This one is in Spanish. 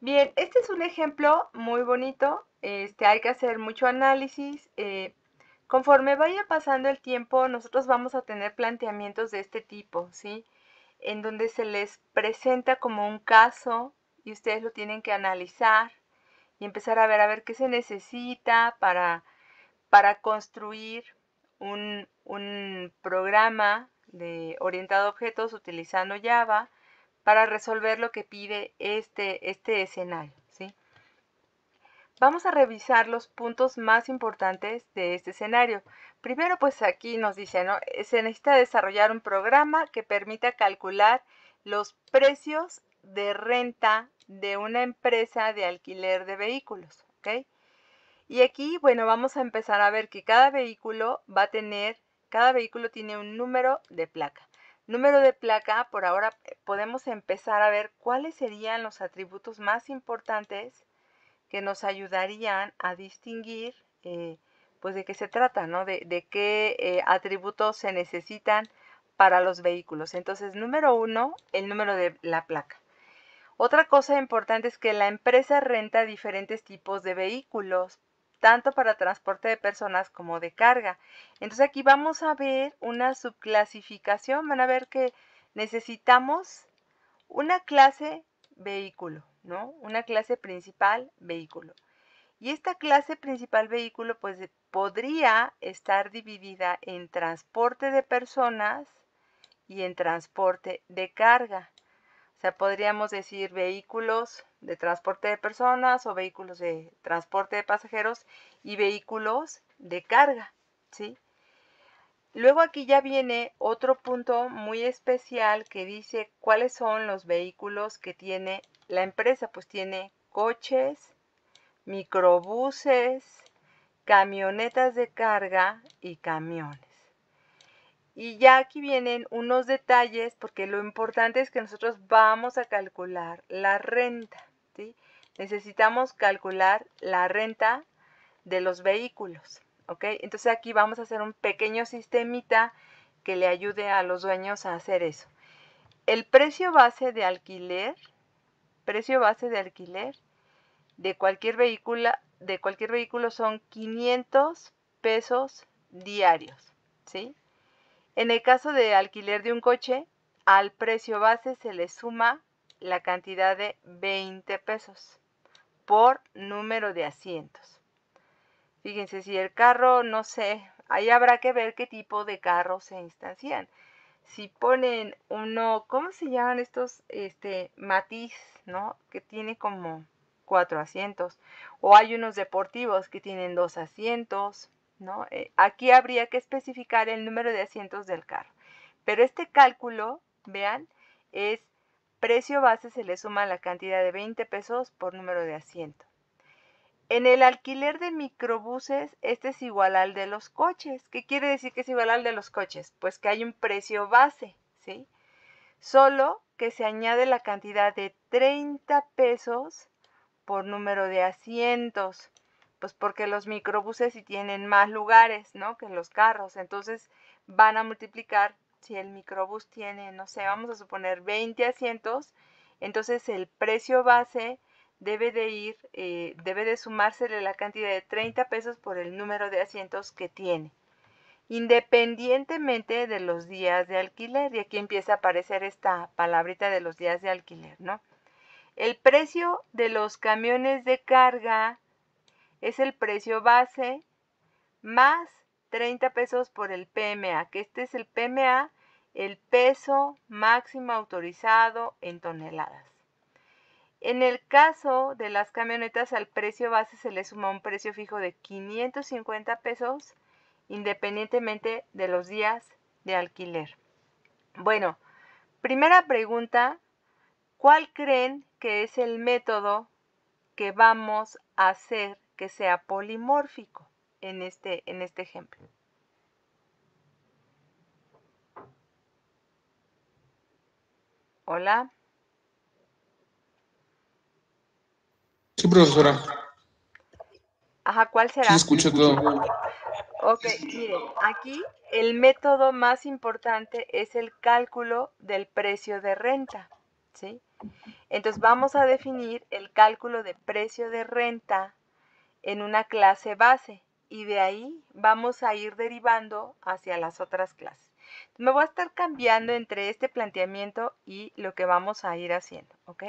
Bien, este es un ejemplo muy bonito. Este, hay que hacer mucho análisis. Eh, conforme vaya pasando el tiempo, nosotros vamos a tener planteamientos de este tipo, ¿sí? En donde se les presenta como un caso y ustedes lo tienen que analizar y empezar a ver a ver qué se necesita para, para construir un, un programa de orientado a objetos utilizando Java para resolver lo que pide este, este escenario. ¿sí? Vamos a revisar los puntos más importantes de este escenario. Primero, pues aquí nos dice, ¿no? se necesita desarrollar un programa que permita calcular los precios de renta de una empresa de alquiler de vehículos. ¿ok? Y aquí, bueno, vamos a empezar a ver que cada vehículo va a tener, cada vehículo tiene un número de placa. Número de placa, por ahora eh, podemos empezar a ver cuáles serían los atributos más importantes que nos ayudarían a distinguir eh, pues de qué se trata, ¿no? De, qué eh, atributos se necesitan para los vehículos. Entonces, número uno, el número de la placa. Otra cosa importante es que la empresa renta diferentes tipos de vehículos tanto para transporte de personas como de carga. Entonces aquí vamos a ver una subclasificación, van a ver que necesitamos una clase vehículo, ¿no? Una clase principal vehículo. Y esta clase principal vehículo pues podría estar dividida en transporte de personas y en transporte de carga. O sea, podríamos decir vehículos de transporte de personas o vehículos de transporte de pasajeros y vehículos de carga, ¿sí? Luego aquí ya viene otro punto muy especial que dice cuáles son los vehículos que tiene la empresa. Pues tiene coches, microbuses, camionetas de carga y camiones. Y ya aquí vienen unos detalles porque lo importante es que nosotros vamos a calcular la renta. ¿sí? Necesitamos calcular la renta de los vehículos. ¿ok? Entonces aquí vamos a hacer un pequeño sistemita que le ayude a los dueños a hacer eso. El precio base de alquiler, precio base de alquiler de cualquier vehículo, de cualquier vehículo son 500 pesos diarios. ¿sí? En el caso de alquiler de un coche, al precio base se le suma la cantidad de 20 pesos por número de asientos. Fíjense, si el carro, no sé, ahí habrá que ver qué tipo de carro se instancian. Si ponen uno, ¿cómo se llaman estos? Este, matiz, ¿no? Que tiene como cuatro asientos. O hay unos deportivos que tienen dos asientos. Eh, aquí habría que especificar el número de asientos del carro. Pero este cálculo, vean, es precio base se le suma la cantidad de 20 pesos por número de asiento. En el alquiler de microbuses, este es igual al de los coches. ¿Qué quiere decir que es igual al de los coches? Pues que hay un precio base, ¿sí? Solo que se añade la cantidad de 30 pesos por número de asientos. Pues porque los microbuses sí tienen más lugares, ¿no? Que los carros. Entonces van a multiplicar, si el microbús tiene, no sé, vamos a suponer 20 asientos, entonces el precio base debe de ir, eh, debe de sumársele la cantidad de 30 pesos por el número de asientos que tiene, independientemente de los días de alquiler. Y aquí empieza a aparecer esta palabrita de los días de alquiler, ¿no? El precio de los camiones de carga es el precio base más 30 pesos por el PMA, que este es el PMA, el peso máximo autorizado en toneladas. En el caso de las camionetas, al precio base se le suma un precio fijo de 550 pesos, independientemente de los días de alquiler. Bueno, primera pregunta, ¿cuál creen que es el método que vamos a hacer que sea polimórfico en este, en este ejemplo. Hola. Sí, profesora. Ajá, ¿cuál será? Sí, escucho todo. Ok, miren, aquí el método más importante es el cálculo del precio de renta, ¿sí? Entonces vamos a definir el cálculo de precio de renta en una clase base y de ahí vamos a ir derivando hacia las otras clases. Me voy a estar cambiando entre este planteamiento y lo que vamos a ir haciendo, ¿ok?